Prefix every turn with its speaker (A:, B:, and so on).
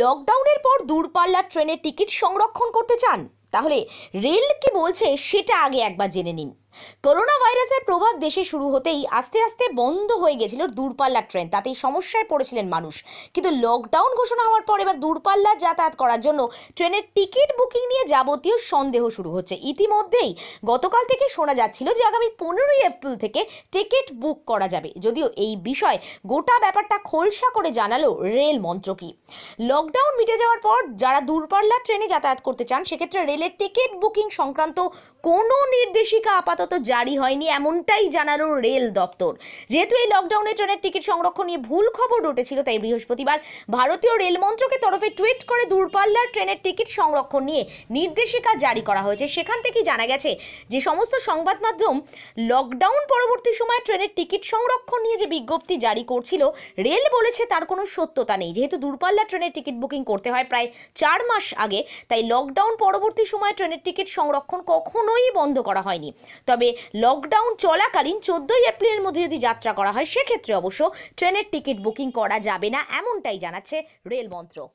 A: লকডাউনের পর দূরপাল্লার ট্রেনের টিকিট সংরক্ষণ করতে চান তাহলে রেল কি বলছে সেটা আগে একবার জেনে নিন করোনা ভাইরাসের প্রভাব দেশে শুরু হতেই আস্তে আস্তে বন্ধ হয়ে গেছিল দূরপাল্লার ট্রেন তাতেই সমস্যায় পড়েছিলেন মানুষ কিন্তু লকডাউন ঘোষণা হওয়ার পর এবার দূরপাল্লার যাতায়াত করার জন্য ট্রেনের টিকিট বুকিং নিয়ে যাবতীয় সন্দেহ শুরু হচ্ছে ইতিমধ্যেই গতকাল থেকে শোনা যাচ্ছিল যে আগামী পনেরোই এপ্রিল থেকে টিকিট বুক করা যাবে যদিও এই বিষয় গোটা ব্যাপারটা খোলসা করে জানালো রেল মন্ত্রকই লকডাউন মিটে যাওয়ার পর যারা দূরপাল্লার ট্রেনে যাতায়াত করতে চান সেক্ষেত্রে রেলের টিকিট বুকিং সংক্রান্ত কোনো নির্দেশিকা আপাতত আপাতত জারি হয়নি এমনটাই জানালো রেল দপ্তর যেহেতু এই লকডাউনে ট্রেনের টিকিট সংরক্ষণ নিয়ে ভুল খবর উঠেছিল তাই বৃহস্পতিবার ভারতীয় রেল মন্ত্রকের তরফে টুইট করে দূরপাল্লার ট্রেনের টিকিট সংরক্ষণ নিয়ে নির্দেশিকা জারি করা হয়েছে সেখান থেকেই জানা গেছে যে সমস্ত সংবাদ মাধ্যম লকডাউন পরবর্তী সময় ট্রেনের টিকিট সংরক্ষণ নিয়ে যে বিজ্ঞপ্তি জারি করছিল রেল বলেছে তার কোনো সত্যতা নেই যেহেতু দূরপাল্লা ট্রেনের টিকিট বুকিং করতে হয় প্রায় চার মাস আগে তাই লকডাউন পরবর্তী সময় ট্রেনের টিকিট সংরক্ষণ কখনোই বন্ধ করা হয়নি তবে লকডাউন চলাকালীন চোদ্দোই এপ্রিলের মধ্যে যদি যাত্রা করা হয় সেক্ষেত্রে অবশ্য ট্রেনের টিকিট বুকিং করা যাবে না এমনটাই জানাচ্ছে রেল মন্ত্রক